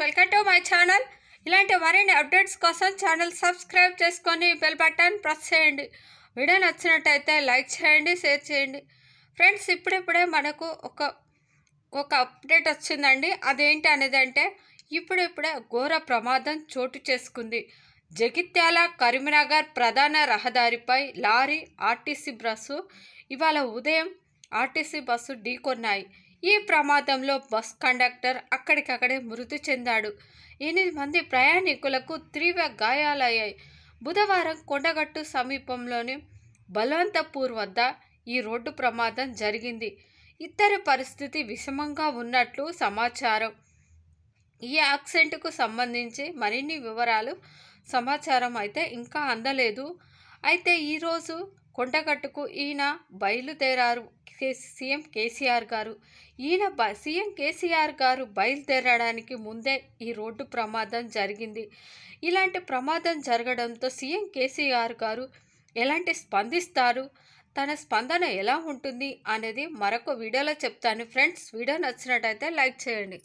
welcome to my channel ఇలాంటి మరిన్ని updates కోసం ఛానల్ సబ్స్క్రైబ్ చేసుకొని బెల్ బటన్ ప్రెస్ చేయండి వీడియో నచ్చినట్టయితే లైక్ చేయండి షేర్ చేయండి ఫ్రెండ్స్ ఇప్పుడిప్పుడే మనకు ఒక ఒక అప్డేట్ వచ్చిందండి అదేంటి అనేది అంటే ఇప్పుడిప్పుడే ఘోర ప్రమాదం చోటు చేసుకుంది జగిత్యాల కరీంనగర్ ప్రధాన రహదారిపై లారీ ఆర్టీసీ బస్సు ఇవాళ ఉదయం ఆర్టీసీ బస్సు ఢీకొన్నాయి ఈ ప్రమాదంలో బస్ కండక్టర్ అక్కడికక్కడే మృతి చెందాడు ఎనిమిది మంది ప్రయాణికులకు తీవ్ర గాయాలయ్యాయి బుధవారం కొండగట్టు సమీపంలోని బలవంతపూర్ వద్ద ఈ రోడ్డు ప్రమాదం జరిగింది ఇద్దరి పరిస్థితి విషమంగా ఉన్నట్లు సమాచారం ఈ యాక్సిడెంట్కు సంబంధించి మరిన్ని వివరాలు సమాచారం అయితే ఇంకా అందలేదు అయితే ఈరోజు కొండగట్టుకు ఈయన బయలుదేరారు సీఎం కేసీఆర్ గారు ఈయన బ సీఎం కేసీఆర్ గారు బయలుదేరడానికి ముందే ఈ రోడ్డు ప్రమాదం జరిగింది ఇలాంటి ప్రమాదం జరగడంతో సీఎం కేసీఆర్ గారు ఎలాంటి స్పందిస్తారు తన స్పందన ఎలా ఉంటుంది అనేది మరొక వీడియోలో చెప్తాను ఫ్రెండ్స్ వీడియో నచ్చినట్టయితే లైక్ చేయండి